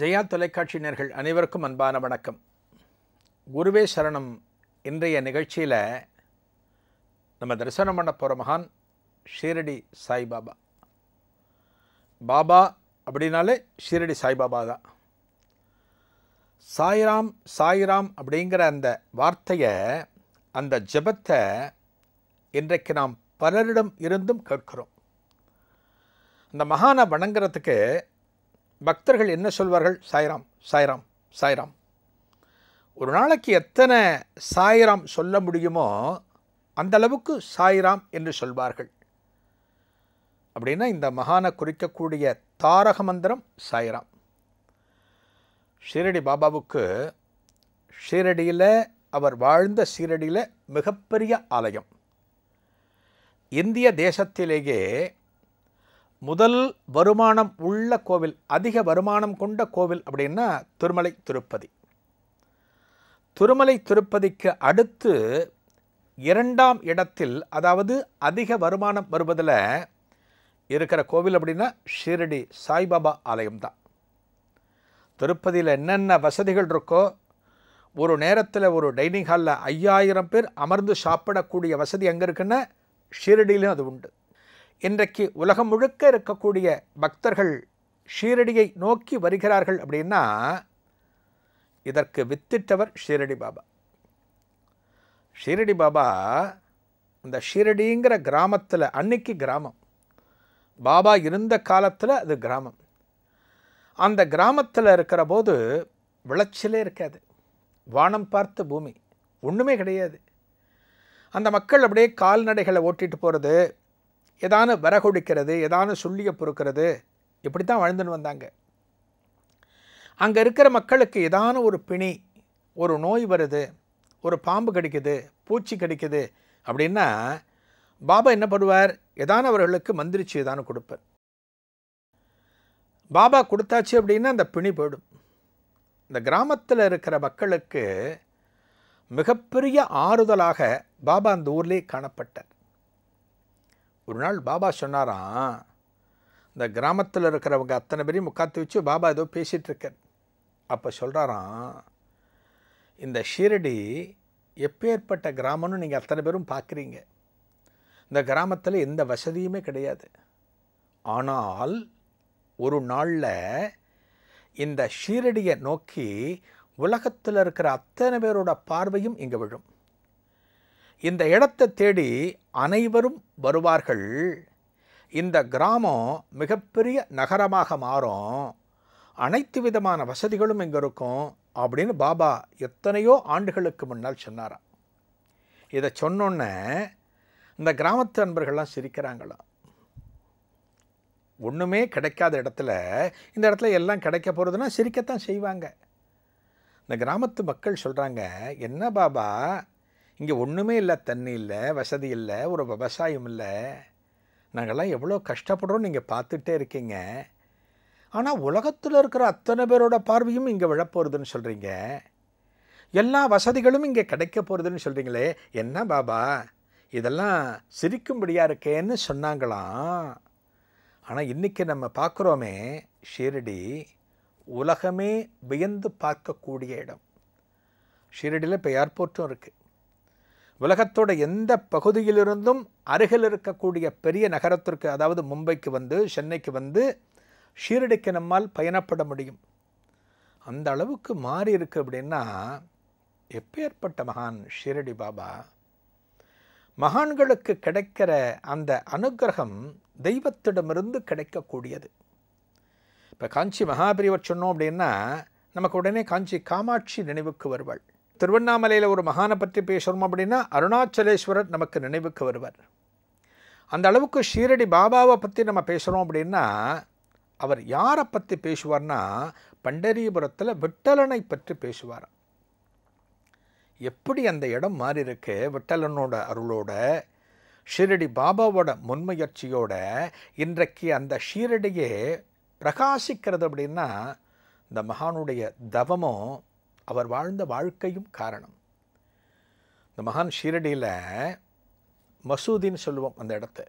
ஜெயா தொலைக்காட்சி நேர்கள் அனைவருக்கும் அன்பான வணக்கம் குருவே சரணம் இன்றைய நிகழ்ச்சியில் நம்ம தரிசனம் பண்ண போகிற மகான் ஷீரடி சாய்பாபா பாபா அப்படின்னாலே ஷீரடி சாய்பாபா தான் சாய்ராம் சாய்ராம் அப்படிங்கிற அந்த வார்த்தையை அந்த ஜபத்தை இன்றைக்கு நாம் பலரிடம் இருந்தும் கேட்கிறோம் அந்த மகானை வணங்குறதுக்கு பக்தர்கள் என்ன சொல்வார்கள் சாய்ராம் சாய்ராம் சாய்ராம் ஒரு நாளைக்கு எத்தனை சாய்ராம் சொல்ல முடியுமோ அந்தளவுக்கு சாய்ராம் என்று சொல்வார்கள் அப்படின்னா இந்த மகானை குறிக்கக்கூடிய தாரக மந்திரம் சாய்ராம் ஷீரடி பாபாவுக்கு ஷீரடியில் அவர் வாழ்ந்த ஷீரடியில் மிகப்பெரிய ஆலயம் இந்திய தேசத்திலேயே முதல் வருமானம் உள்ள கோவில் அதிக வருமானம் கொண்ட கோவில் அப்படின்னா திருமலை திருப்பதி திருமலை திருப்பதிக்கு அடுத்து இரண்டாம் இடத்தில் அதாவது அதிக வருமானம் வருவதில் இருக்கிற கோவில் அப்படின்னா ஷீரடி சாய்பாபா ஆலயம் தான் திருப்பதியில் என்னென்ன வசதிகள் இருக்கோ ஒரு நேரத்தில் ஒரு டைனிங் ஹாலில் ஐயாயிரம் பேர் அமர்ந்து சாப்பிடக்கூடிய வசதி அங்கே இருக்குன்னா ஷீரடியிலும் அது உண்டு இன்றைக்கு உலகம் முழுக்க இருக்கக்கூடிய பக்தர்கள் ஷீரடியை நோக்கி வருகிறார்கள் அப்படின்னா இதற்கு வித்திட்டவர் ஷீரடி பாபா ஷீரடி பாபா இந்த ஷீரடிங்கிற கிராமத்தில் அன்னைக்கு கிராமம் பாபா இருந்த காலத்தில் அது கிராமம் அந்த கிராமத்தில் இருக்கிற போது விளைச்சலே இருக்காது வானம் பார்த்த பூமி ஒன்றுமே கிடையாது அந்த மக்கள் அப்படியே கால்நடைகளை ஓட்டிகிட்டு போகிறது ஏதான வரகொடுக்கிறது எதான சொல்லிய பொறுக்கிறது இப்படி தான் வாழ்ந்துன்னு வந்தாங்க அங்கே இருக்கிற மக்களுக்கு ஏதான ஒரு பிணி ஒரு நோய் வருது ஒரு பாம்பு கடிக்குது பூச்சி கடிக்குது அப்படின்னா பாபா என்ன பண்ணுவார் எதான அவர்களுக்கு மந்திரிச்சு எதானு கொடுப்பார் பாபா கொடுத்தாச்சு அப்படின்னா அந்த பிணி போயிடும் இந்த கிராமத்தில் இருக்கிற மக்களுக்கு மிகப்பெரிய ஆறுதலாக பாபா அந்த ஊர்லேயே காணப்பட்டார் ஒரு நாள் பாபா சொன்னாராம் இந்த கிராமத்தில் இருக்கிறவங்க அத்தனை பேரையும் உட்காந்து வச்சு பாபா ஏதோ பேசிகிட்ருக்கார் அப்போ சொல்கிறாராம் இந்த ஷீரடி எப்பேற்பட்ட கிராமம்னு நீங்கள் அத்தனை பேரும் பார்க்குறீங்க இந்த கிராமத்தில் எந்த வசதியுமே கிடையாது ஆனால் ஒரு நாளில் இந்த ஷீரடியை நோக்கி உலகத்தில் இருக்கிற அத்தனை பேரோட பார்வையும் இங்கே விழும் இந்த இடத்தை தேடி அனைவரும் வருவார்கள் இந்த கிராமம் மிகப்பெரிய நகரமாக மாறும் அனைத்து விதமான வசதிகளும் இங்கே இருக்கும் அப்படின்னு பாபா எத்தனையோ ஆண்டுகளுக்கு முன்னால் சொன்னாராம் இதை சொன்னோன்னே இந்த கிராமத்து நண்பர்கள்லாம் சிரிக்கிறாங்களாம் ஒன்றுமே கிடைக்காத இடத்துல இந்த இடத்துல எல்லாம் கிடைக்க போகிறதுனா சிரிக்கத்தான் செய்வாங்க இந்த கிராமத்து மக்கள் சொல்கிறாங்க என்ன பாபா இங்கே ஒன்றுமே இல்லை தண்ணி இல்லை வசதி இல்லை ஒரு விவசாயம் இல்லை நாங்கள்லாம் எவ்வளோ கஷ்டப்படுறோம் நீங்கள் பார்த்துட்டே இருக்கீங்க ஆனால் உலகத்தில் இருக்கிற அத்தனை பேரோட பார்வையும் இங்கே விழப்போகிறதுன்னு சொல்கிறீங்க எல்லா வசதிகளும் இங்கே கிடைக்க போகிறதுன்னு சொல்கிறீங்களே என்ன பாபா இதெல்லாம் சிரிக்கும்படியாக இருக்கேன்னு சொன்னாங்களாம் ஆனால் இன்றைக்கி நம்ம பார்க்குறோமே ஷீரடி உலகமே வியந்து பார்க்கக்கூடிய இடம் ஷீரடியில் இப்போ ஏர்போர்ட்டும் இருக்குது உலகத்தோட எந்த பகுதியிலிருந்தும் அருகில் இருக்கக்கூடிய பெரிய நகரத்திற்கு அதாவது மும்பைக்கு வந்து சென்னைக்கு வந்து ஷீரடிக்கு நம்மால் பயணப்பட முடியும் அந்த அளவுக்கு மாறி இருக்கு அப்படின்னா எப்பேற்பட்ட மகான் ஷீரடி பாபா மகான்களுக்கு கிடைக்கிற அந்த அனுகிரகம் தெய்வத்திடமிருந்து கிடைக்கக்கூடியது இப்போ காஞ்சி மகாபிரிவர் சொன்னோம் அப்படின்னா நமக்கு உடனே காஞ்சி காமாட்சி நினைவுக்கு வருவாள் திருவண்ணாமலையில் ஒரு மகானை பற்றி பேசுகிறோம் அப்படின்னா அருணாச்சலேஸ்வரர் நமக்கு நினைவுக்கு வருவார் அந்த அளவுக்கு ஷீரடி பாபாவை பற்றி நம்ம பேசுகிறோம் அப்படின்னா அவர் யாரை பற்றி பேசுவார்னா பண்டரிபுரத்தில் விட்டலனை பற்றி பேசுவார் எப்படி அந்த இடம் மாறி இருக்கு விட்டலனோட அருளோட ஷீரடி பாபாவோட முன்முயற்சியோட இன்றைக்கு அந்த ஷீரடியே பிரகாசிக்கிறது அப்படின்னா இந்த மகானுடைய தவமும் அவர் வாழ்ந்த வாழ்க்கையும் காரணம் இந்த மகான் ஷீரடியில் மசூதின்னு சொல்லுவோம் அந்த இடத்த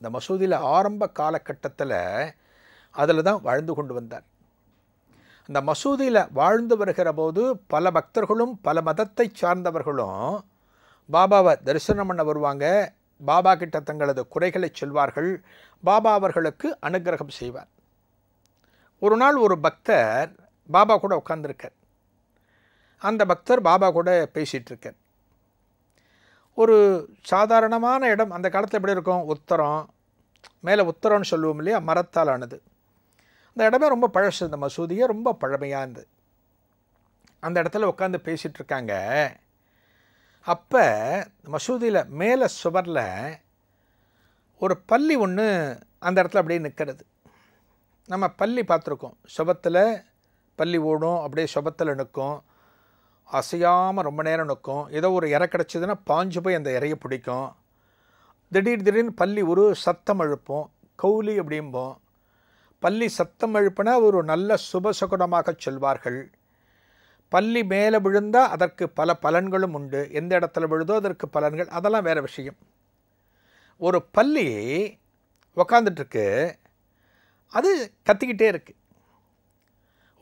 இந்த மசூதியில் ஆரம்ப காலகட்டத்தில் அதில் தான் வாழ்ந்து கொண்டு வந்தார் அந்த மசூதியில் வாழ்ந்து வருகிற போது பல பக்தர்களும் பல மதத்தை சார்ந்தவர்களும் பாபாவை தரிசனம் பண்ண வருவாங்க பாபா கிட்ட தங்களது குறைகளை சொல்வார்கள் பாபா அவர்களுக்கு அனுகிரகம் செய்வார் ஒரு நாள் ஒரு பக்தர் பாபா கூட உட்கார்ந்துருக்கார் அந்த பக்தர் பாபா கூட பேசிகிட்ருக்கேன் ஒரு சாதாரணமான இடம் அந்த காலத்தில் எப்படி இருக்கும் உத்தரம் மேலே உத்தரம்னு சொல்லுவோம் இல்லையா மரத்தால் ஆனது அந்த இடமே ரொம்ப பழசு இந்த மசூதியே ரொம்ப பழமையானது அந்த இடத்துல உட்காந்து பேசிகிட்டு இருக்காங்க அப்போ மசூதியில் மேலே சுவரில் ஒரு பள்ளி ஒன்று அந்த இடத்துல அப்படியே நிற்கிறது நம்ம பள்ளி பார்த்துருக்கோம் சுபத்தில் பள்ளி ஓடும் அப்படியே சுபத்தில் நிற்கும் அசையாமல் ரொம்ப நேரம் நிற்கும் ஏதோ ஒரு இறை கிடச்சிதுன்னா பாஞ்சு போய் அந்த இறையை பிடிக்கும் திடீர் திடீர்னு பள்ளி ஒரு சத்தம் எழுப்போம் கௌலி அப்படிம்போம் பள்ளி சத்தம் எழுப்பினா ஒரு நல்ல சுபசகுணமாக சொல்வார்கள் பள்ளி மேலே விழுந்தால் அதற்கு பல பலன்களும் உண்டு எந்த இடத்துல விழுதோ அதற்கு பலன்கள் அதெல்லாம் வேறு விஷயம் ஒரு பள்ளி உக்காந்துட்டுருக்கு அது கத்திக்கிட்டே இருக்குது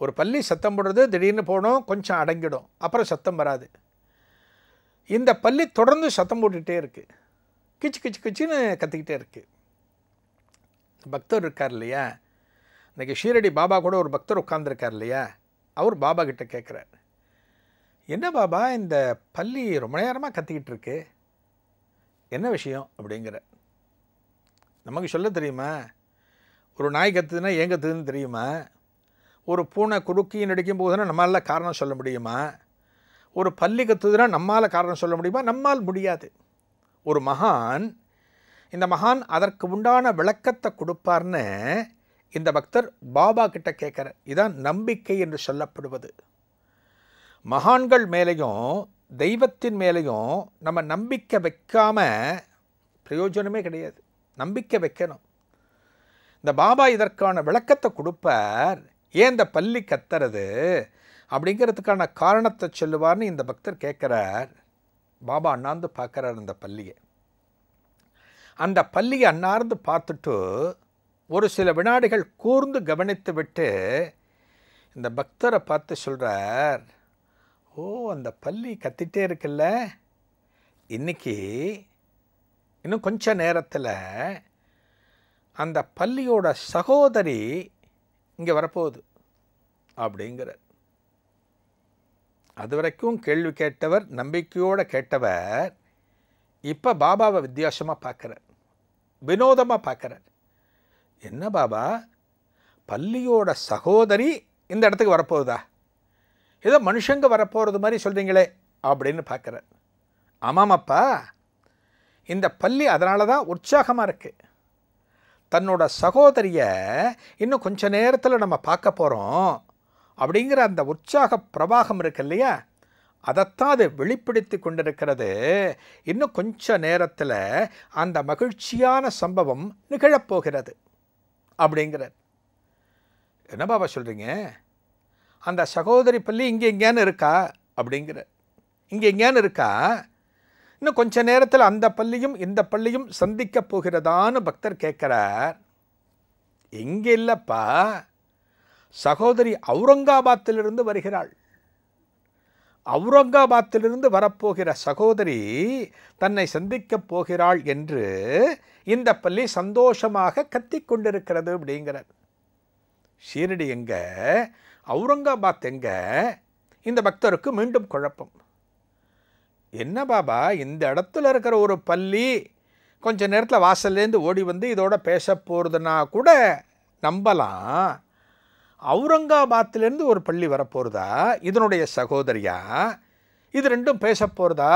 ஒரு பள்ளி சத்தம் போடுறது திடீர்னு போனோம் கொஞ்சம் அடங்கிடும் அப்புறம் சத்தம் வராது இந்த பள்ளி தொடர்ந்து சத்தம் போட்டுகிட்டே இருக்குது கிச்சு கிச்சு கிச்சுன்னு கற்றுக்கிட்டே இருக்குது பக்தர் இருக்கார் இல்லையா இன்றைக்கி ஷீரடி பாபா கூட ஒரு பக்தர் உட்கார்ந்துருக்கார் இல்லையா அவர் பாபா கிட்டே கேட்குறார் என்ன பாபா இந்த பள்ளி ரொம்ப நேரமாக கற்றுக்கிட்டு இருக்கு என்ன விஷயம் அப்படிங்கிற நமக்கு சொல்ல தெரியுமா ஒரு நாய் கத்துதுன்னா ஏன் கத்துதுன்னு தெரியுமா ஒரு பூனை குறுக்கியும் அடிக்கும் போதுன்னா நம்மளால் காரணம் சொல்ல முடியுமா ஒரு பள்ளி கத்துதுன்னா நம்மால் காரணம் சொல்ல முடியுமா நம்மால் முடியாது ஒரு மகான் இந்த மகான் அதற்கு உண்டான விளக்கத்தை கொடுப்பார்னு இந்த பக்தர் பாபா கிட்ட கேட்குற இதான் நம்பிக்கை என்று சொல்லப்படுவது மகான்கள் மேலேயும் தெய்வத்தின் மேலேயும் நம்ம நம்பிக்கை வைக்காம பிரயோஜனமே கிடையாது நம்பிக்கை வைக்கணும் இந்த பாபா இதற்கான விளக்கத்தை கொடுப்பார் ஏன் இந்த பள்ளி கத்துறது அப்படிங்கிறதுக்கான காரணத்தை சொல்லுவார்னு இந்த பக்தர் கேட்குறார் பாபா அண்ணாந்து பார்க்குறார் அந்த பள்ளியை அந்த பள்ளியை அண்ணார்ந்து பார்த்துட்டு ஒரு சில வினாடிகள் கூர்ந்து கவனித்து விட்டு இந்த பக்தரை பார்த்து சொல்கிறார் ஓ அந்த பள்ளி கத்திட்டே இருக்குல்ல இன்றைக்கி இன்னும் கொஞ்ச நேரத்தில் அந்த பள்ளியோட சகோதரி இங்கே வரப்போகுது அப்படிங்கிறார் அது வரைக்கும் கேள்வி கேட்டவர் நம்பிக்கையோடு கேட்டவர் இப்போ பாபாவை வித்தியாசமாக பார்க்குறார் வினோதமாக பார்க்குறார் என்ன பாபா பள்ளியோட சகோதரி இந்த இடத்துக்கு வரப்போகுதா ஏதோ மனுஷங்க வரப்போகிறது மாதிரி சொல்கிறீங்களே அப்படின்னு பார்க்குறார் ஆமாமப்பா இந்த பள்ளி அதனால தான் உற்சாகமாக இருக்குது தன்னோட சகோதரியை இன்னும் கொஞ்ச நேரத்தில் நம்ம பார்க்க போகிறோம் அப்படிங்கிற அந்த உற்சாக பிரவாகம் இருக்கு இல்லையா அதைத்தான் அது வெளிப்படுத்தி கொண்டிருக்கிறது இன்னும் கொஞ்ச நேரத்தில் அந்த மகிழ்ச்சியான சம்பவம் நிகழப்போகிறது அப்படிங்கிறார் என்ன பாபா சொல்கிறீங்க அந்த சகோதரி பள்ளி இங்கே எங்கேன்னு இருக்கா அப்படிங்கிற இங்கே எங்கேன்னு இருக்கா இன்னும் கொஞ்ச நேரத்தில் அந்த பள்ளியும் இந்த பள்ளியும் சந்திக்க போகிறதான்னு பக்தர் கேட்குறார் எங்கே இல்லைப்பா சகோதரி அவுரங்காபாத்திலிருந்து வருகிறாள் அவுரங்காபாத்திலிருந்து வரப்போகிற சகோதரி தன்னை சந்திக்கப் போகிறாள் என்று இந்த பள்ளி சந்தோஷமாக கத்தி கொண்டிருக்கிறது அப்படிங்கிறார் ஷீரடி எங்க அவுரங்காபாத் எங்க இந்த பக்தருக்கு மீண்டும் குழப்பம் என்ன பாபா இந்த இடத்துல இருக்கிற ஒரு பள்ளி கொஞ்ச நேரத்தில் வாசல்லேருந்து ஓடி வந்து இதோட பேச போகிறதுனா கூட நம்பலாம் அவுரங்காபாத்லேருந்து ஒரு பள்ளி வரப்போகிறதா இதனுடைய சகோதரியா இது ரெண்டும் பேச போகிறதா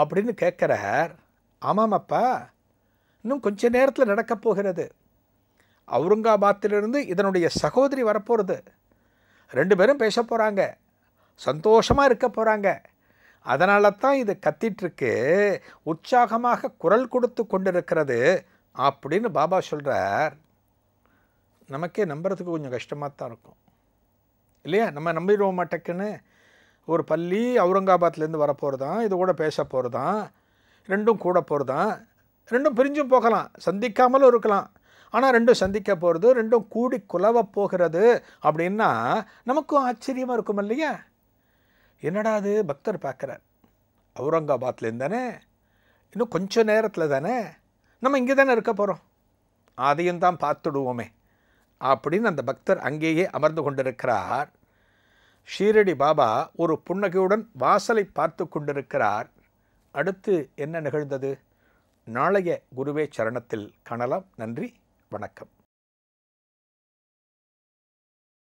அப்படின்னு கேட்குறார் ஆமாமப்பா இன்னும் கொஞ்ச நேரத்தில் நடக்கப் போகிறது அவுரங்காபாத்திலிருந்து இதனுடைய சகோதரி வரப்போகிறது ரெண்டு பேரும் பேச போகிறாங்க சந்தோஷமாக இருக்க போகிறாங்க அதனால தான் இது கத்திட்டுருக்கு உற்சாகமாக குரல் கொடுத்து கொண்டிருக்கிறது அப்படின்னு பாபா சொல்கிறார் நமக்கே நம்புறதுக்கு கொஞ்சம் கஷ்டமாக தான் இருக்கும் இல்லையா நம்ம நம்பிடுவோம் மாட்டேக்குன்னு ஒரு பள்ளி அவுரங்காபாத்லேருந்து வரப்போகிறதான் இது கூட பேச போகிறதான் ரெண்டும் கூட போகிறதான் ரெண்டும் பிரிஞ்சும் போகலாம் சந்திக்காமலும் இருக்கலாம் ஆனால் ரெண்டும் சந்திக்க போகிறது ரெண்டும் கூடி குலவ போகிறது அப்படின்னா நமக்கும் ஆச்சரியமாக இருக்கும் இல்லையா என்னடா அது பக்தர் பார்க்குறார் அவுரங்காபாத்லேருந்து தானே இன்னும் கொஞ்சம் நேரத்தில் தானே நம்ம இங்கே தானே இருக்க போகிறோம் அதையும் தான் பார்த்துடுவோமே அப்படின்னு அந்த பக்தர் அங்கேயே அமர்ந்து கொண்டிருக்கிறார் ஷீரடி பாபா ஒரு புன்னகையுடன் வாசலை பார்த்து கொண்டிருக்கிறார் அடுத்து என்ன நிகழ்ந்தது நாளைய குருவே சரணத்தில் காணலாம் நன்றி வணக்கம்